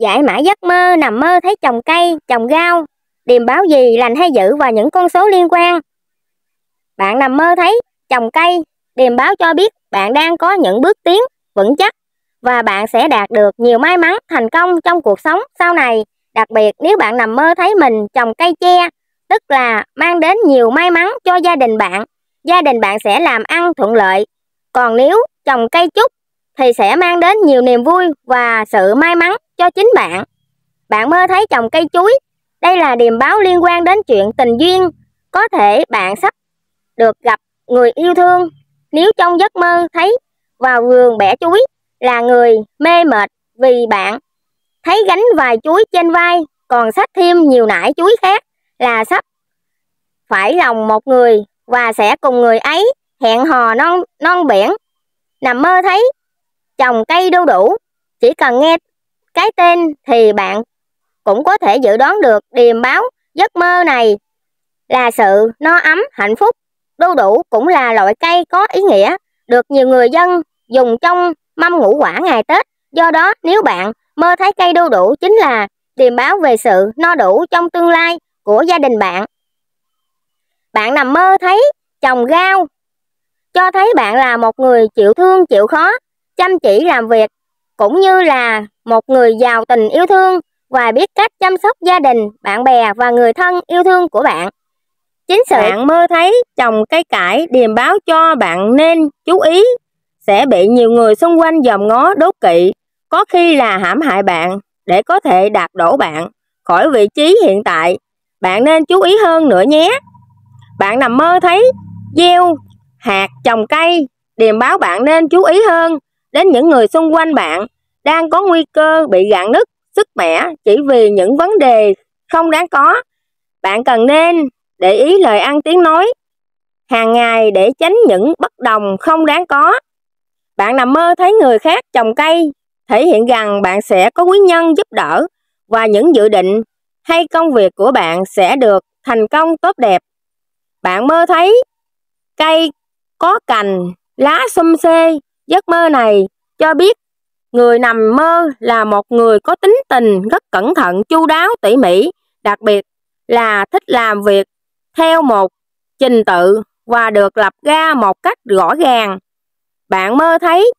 giải mã giấc mơ nằm mơ thấy trồng cây, trồng rau, điềm báo gì lành hay dữ và những con số liên quan. Bạn nằm mơ thấy trồng cây, điềm báo cho biết bạn đang có những bước tiến vững chắc và bạn sẽ đạt được nhiều may mắn, thành công trong cuộc sống sau này. Đặc biệt nếu bạn nằm mơ thấy mình trồng cây tre, tức là mang đến nhiều may mắn cho gia đình bạn, gia đình bạn sẽ làm ăn thuận lợi. Còn nếu trồng cây trúc thì sẽ mang đến nhiều niềm vui và sự may mắn cho chính bạn. Bạn mơ thấy trồng cây chuối, đây là điềm báo liên quan đến chuyện tình duyên. Có thể bạn sắp được gặp người yêu thương. Nếu trong giấc mơ thấy vào vườn bẻ chuối là người mê mệt vì bạn thấy gánh vài chuối trên vai còn sách thêm nhiều nải chuối khác là sắp phải lòng một người và sẽ cùng người ấy hẹn hò non non biển nằm mơ thấy trồng cây đu đủ chỉ cần nghe cái tên thì bạn cũng có thể dự đoán được điềm báo giấc mơ này là sự no ấm hạnh phúc. Đu đủ cũng là loại cây có ý nghĩa được nhiều người dân dùng trong mâm ngũ quả ngày Tết. Do đó, nếu bạn mơ thấy cây đu đủ chính là điềm báo về sự no đủ trong tương lai của gia đình bạn. Bạn nằm mơ thấy trồng gao cho thấy bạn là một người chịu thương chịu khó, chăm chỉ làm việc cũng như là một người giàu tình yêu thương và biết cách chăm sóc gia đình, bạn bè và người thân yêu thương của bạn. Chính sự bạn mơ thấy trồng cây cải điềm báo cho bạn nên chú ý sẽ bị nhiều người xung quanh dòm ngó đố kỵ, có khi là hãm hại bạn để có thể đạp đổ bạn khỏi vị trí hiện tại. Bạn nên chú ý hơn nữa nhé. Bạn nằm mơ thấy gieo hạt trồng cây, điềm báo bạn nên chú ý hơn đến những người xung quanh bạn đang có nguy cơ bị gạn nứt, sức mẻ chỉ vì những vấn đề không đáng có. Bạn cần nên để ý lời ăn tiếng nói hàng ngày để tránh những bất đồng không đáng có. Bạn nằm mơ thấy người khác trồng cây, thể hiện rằng bạn sẽ có quý nhân giúp đỡ và những dự định hay công việc của bạn sẽ được thành công tốt đẹp. Bạn mơ thấy cây có cành, lá xum xê, giấc mơ này cho biết Người nằm mơ là một người có tính tình rất cẩn thận, chu đáo, tỉ mỉ, đặc biệt là thích làm việc theo một trình tự và được lập ra một cách rõ ràng. Bạn mơ thấy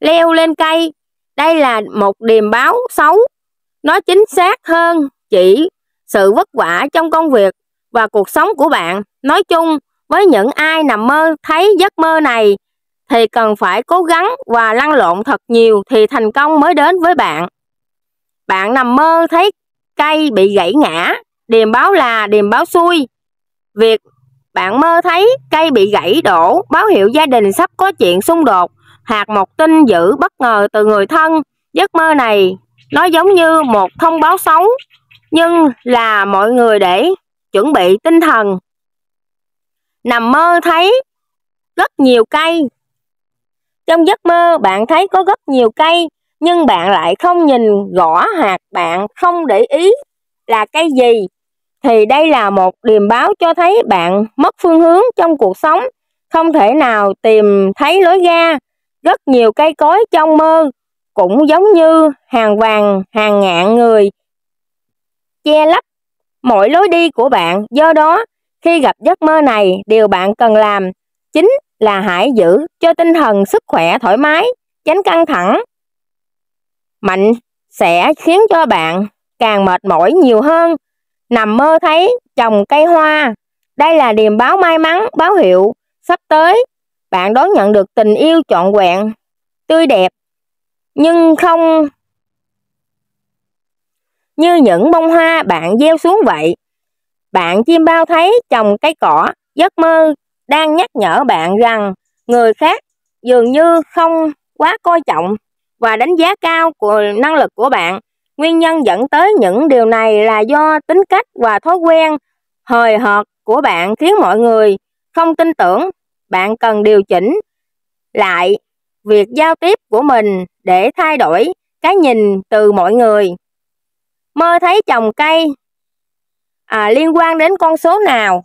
leo lên cây, đây là một điềm báo xấu. Nó chính xác hơn chỉ sự vất vả trong công việc và cuộc sống của bạn. Nói chung, với những ai nằm mơ thấy giấc mơ này thì cần phải cố gắng và lăn lộn thật nhiều thì thành công mới đến với bạn. Bạn nằm mơ thấy cây bị gãy ngã, điềm báo là điềm báo xui. Việc bạn mơ thấy cây bị gãy đổ báo hiệu gia đình sắp có chuyện xung đột Hạt một tin dữ bất ngờ từ người thân. Giấc mơ này nó giống như một thông báo xấu nhưng là mọi người để chuẩn bị tinh thần. Nằm mơ thấy rất nhiều cây trong giấc mơ bạn thấy có rất nhiều cây, nhưng bạn lại không nhìn rõ hạt, bạn không để ý là cây gì. Thì đây là một điềm báo cho thấy bạn mất phương hướng trong cuộc sống, không thể nào tìm thấy lối ra. Rất nhiều cây cối trong mơ cũng giống như hàng vàng, hàng ngạn người che lấp mỗi lối đi của bạn. Do đó, khi gặp giấc mơ này, điều bạn cần làm chính là hãy giữ cho tinh thần sức khỏe thoải mái, tránh căng thẳng. Mạnh sẽ khiến cho bạn càng mệt mỏi nhiều hơn. Nằm mơ thấy trồng cây hoa, đây là điềm báo may mắn, báo hiệu sắp tới bạn đón nhận được tình yêu trọn vẹn, tươi đẹp nhưng không như những bông hoa bạn gieo xuống vậy. Bạn chim bao thấy trồng cây cỏ, giấc mơ đang nhắc nhở bạn rằng người khác dường như không quá coi trọng và đánh giá cao của năng lực của bạn. Nguyên nhân dẫn tới những điều này là do tính cách và thói quen hời hợt của bạn khiến mọi người không tin tưởng. Bạn cần điều chỉnh lại việc giao tiếp của mình để thay đổi cái nhìn từ mọi người. Mơ thấy trồng cây à, liên quan đến con số nào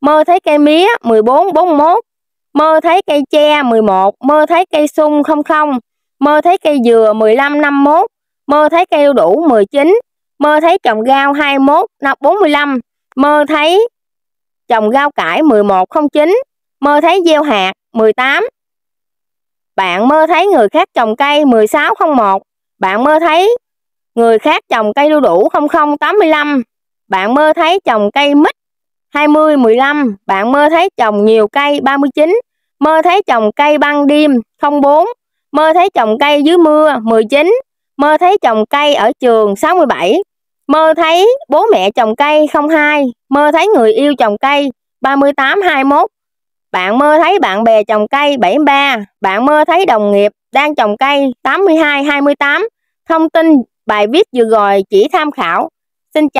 mơ thấy cây mía 1441, mơ thấy cây tre 11, mơ thấy cây sung 00, mơ thấy cây dừa 1551, mơ thấy cây đu đủ 19, mơ thấy trồng rau 21 45, mơ thấy trồng rau cải 1109, mơ thấy gieo hạt 18. Bạn mơ thấy người khác trồng cây 1601, bạn mơ thấy người khác trồng cây đu đủ 0085, bạn mơ thấy trồng cây mít 20-15, bạn mơ thấy trồng nhiều cây 39, mơ thấy trồng cây ban đêm 04, mơ thấy trồng cây dưới mưa 19, mơ thấy trồng cây ở trường 67, mơ thấy bố mẹ trồng cây 02, mơ thấy người yêu trồng cây 38-21, bạn mơ thấy bạn bè trồng cây 73, bạn mơ thấy đồng nghiệp đang trồng cây 82-28, thông tin bài viết vừa rồi chỉ tham khảo. Xin chào.